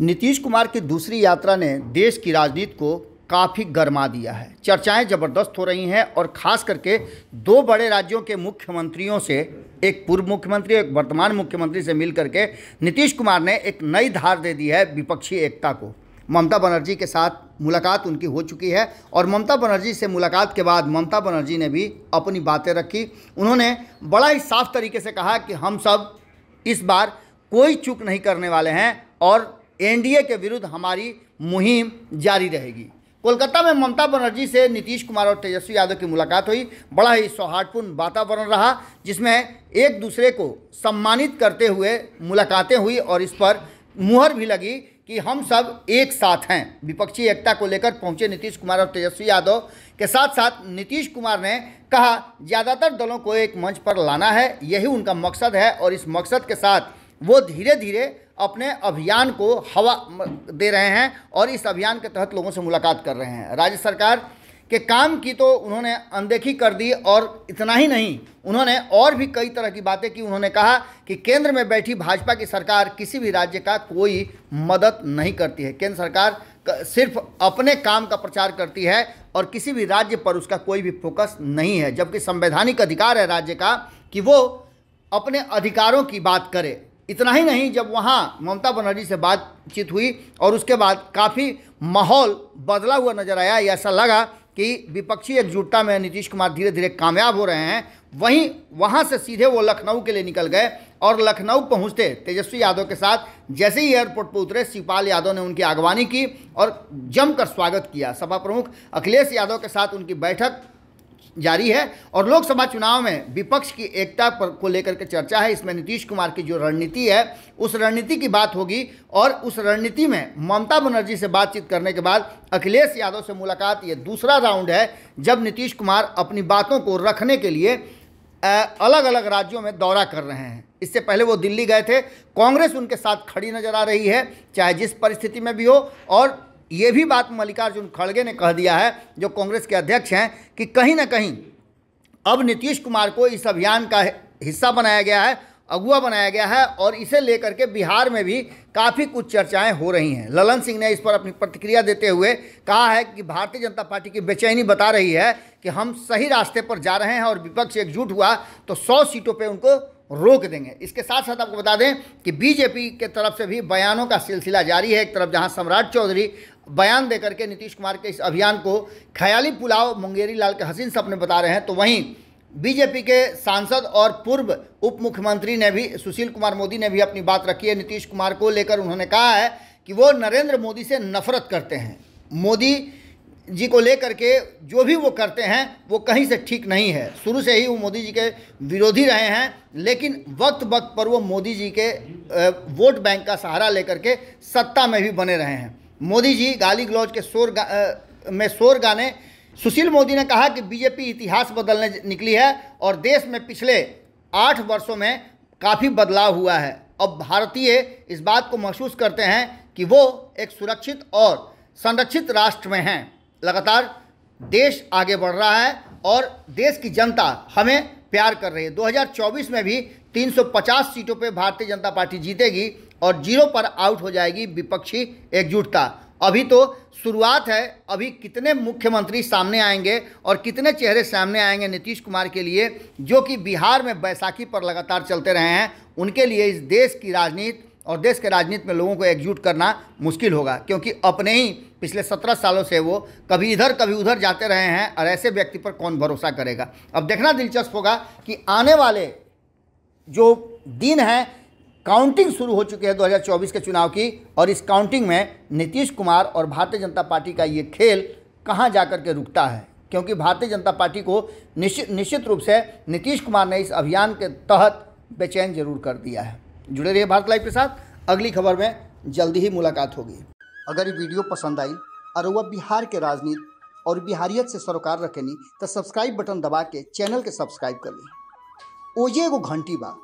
नीतीश कुमार की दूसरी यात्रा ने देश की राजनीति को काफ़ी गर्मा दिया है चर्चाएं ज़बरदस्त हो रही हैं और ख़ास करके दो बड़े राज्यों के मुख्यमंत्रियों से एक पूर्व मुख्यमंत्री एक वर्तमान मुख्यमंत्री से मिल के नीतीश कुमार ने एक नई धार दे दी है विपक्षी एकता को ममता बनर्जी के साथ मुलाकात उनकी हो चुकी है और ममता बनर्जी से मुलाकात के बाद ममता बनर्जी ने भी अपनी बातें रखी उन्होंने बड़ा ही साफ तरीके से कहा कि हम सब इस बार कोई चूक नहीं करने वाले हैं और एनडीए के विरुद्ध हमारी मुहिम जारी रहेगी कोलकाता में ममता बनर्जी से नीतीश कुमार और तेजस्वी यादव की मुलाकात हुई बड़ा ही सौहार्दपूर्ण वातावरण रहा जिसमें एक दूसरे को सम्मानित करते हुए मुलाकातें हुई और इस पर मुहर भी लगी कि हम सब एक साथ हैं विपक्षी एकता को लेकर पहुंचे नीतीश कुमार और तेजस्वी यादव के साथ साथ नीतीश कुमार ने कहा ज़्यादातर दलों को एक मंच पर लाना है यही उनका मकसद है और इस मकसद के साथ वो धीरे धीरे अपने अभियान को हवा दे रहे हैं और इस अभियान के तहत लोगों से मुलाकात कर रहे हैं राज्य सरकार के काम की तो उन्होंने अनदेखी कर दी और इतना ही नहीं उन्होंने और भी कई तरह की बातें की उन्होंने कहा कि केंद्र में बैठी भाजपा की सरकार किसी भी राज्य का कोई मदद नहीं करती है केंद्र सरकार सिर्फ अपने काम का प्रचार करती है और किसी भी राज्य पर उसका कोई भी फोकस नहीं है जबकि संवैधानिक अधिकार है राज्य का कि वो अपने अधिकारों की बात करे इतना ही नहीं जब वहाँ ममता बनर्जी से बातचीत हुई और उसके बाद काफ़ी माहौल बदला हुआ नजर आया ऐसा लगा कि विपक्षी एकजुटता में नीतीश कुमार धीरे धीरे कामयाब हो रहे हैं वहीं वहाँ से सीधे वो लखनऊ के लिए निकल गए और लखनऊ पहुँचते तेजस्वी यादव के साथ जैसे ही एयरपोर्ट पर उतरे शिवपाल यादव ने उनकी अगवानी की और जमकर स्वागत किया सभा प्रमुख अखिलेश यादव के साथ उनकी बैठक जारी है और लोकसभा चुनाव में विपक्ष की एकता पर को लेकर के चर्चा है इसमें नीतीश कुमार की जो रणनीति है उस रणनीति की बात होगी और उस रणनीति में ममता बनर्जी से बातचीत करने के बाद अखिलेश यादव से मुलाकात ये दूसरा राउंड है जब नीतीश कुमार अपनी बातों को रखने के लिए अलग अलग राज्यों में दौरा कर रहे हैं इससे पहले वो दिल्ली गए थे कांग्रेस उनके साथ खड़ी नजर आ रही है चाहे जिस परिस्थिति में भी हो और ये भी बात मल्लिकार्जुन खड़गे ने कह दिया है जो कांग्रेस के अध्यक्ष हैं कि कहीं ना कहीं अब नीतीश कुमार को इस अभियान का हिस्सा बनाया गया है अगुआ बनाया गया है और इसे लेकर के बिहार में भी काफ़ी कुछ चर्चाएं हो रही हैं ललन सिंह ने इस पर अपनी प्रतिक्रिया देते हुए कहा है कि भारतीय जनता पार्टी की बेचैनी बता रही है कि हम सही रास्ते पर जा रहे हैं और विपक्ष एकजुट हुआ तो सौ सीटों पर उनको रोक देंगे इसके साथ साथ आपको बता दें कि बीजेपी के तरफ से भी बयानों का सिलसिला जारी है एक तरफ जहां सम्राट चौधरी बयान देकर के नीतीश कुमार के इस अभियान को ख्याली पुलाव मुंगेरी लाल के हसीन सपने बता रहे हैं तो वहीं बीजेपी के सांसद और पूर्व उप मुख्यमंत्री ने भी सुशील कुमार मोदी ने भी अपनी बात रखी है नीतीश कुमार को लेकर उन्होंने कहा है कि वो नरेंद्र मोदी से नफरत करते हैं मोदी जी को लेकर के जो भी वो करते हैं वो कहीं से ठीक नहीं है शुरू से ही वो मोदी जी के विरोधी रहे हैं लेकिन वक्त वक्त पर वो मोदी जी के वोट बैंक का सहारा लेकर के सत्ता में भी बने रहे हैं मोदी जी गाली गलौज के शोर गा, में शोर गाने सुशील मोदी ने कहा कि बीजेपी इतिहास बदलने निकली है और देश में पिछले आठ वर्षों में काफ़ी बदलाव हुआ है अब भारतीय इस बात को महसूस करते हैं कि वो एक सुरक्षित और संरक्षित राष्ट्र में हैं लगातार देश आगे बढ़ रहा है और देश की जनता हमें प्यार कर रही है 2024 में भी 350 सीटों पर भारतीय जनता पार्टी जीतेगी और जीरो पर आउट हो जाएगी विपक्षी एकजुटता अभी तो शुरुआत है अभी कितने मुख्यमंत्री सामने आएंगे और कितने चेहरे सामने आएंगे नीतीश कुमार के लिए जो कि बिहार में बैसाखी पर लगातार चलते रहे हैं उनके लिए इस देश की राजनीति और देश के राजनीति में लोगों को एकजुट करना मुश्किल होगा क्योंकि अपने ही पिछले सत्रह सालों से वो कभी इधर कभी उधर जाते रहे हैं और ऐसे व्यक्ति पर कौन भरोसा करेगा अब देखना दिलचस्प होगा कि आने वाले जो दिन हैं काउंटिंग शुरू हो चुकी है 2024 के चुनाव की और इस काउंटिंग में नीतीश कुमार और भारतीय जनता पार्टी का ये खेल कहाँ जा के रुकता है क्योंकि भारतीय जनता पार्टी को निश्चित निश्चित रूप से नीतीश कुमार ने इस अभियान के तहत बेचैन जरूर कर दिया है जुड़े रहिए भारत लाइव के साथ अगली खबर में जल्दी ही मुलाकात होगी अगर ये वीडियो पसंद आई और वह बिहार के राजनीति और बिहारियत से सरोकार रखेनी तो सब्सक्राइब बटन दबा के चैनल के सब्सक्राइब कर ली ओजे को घंटी बात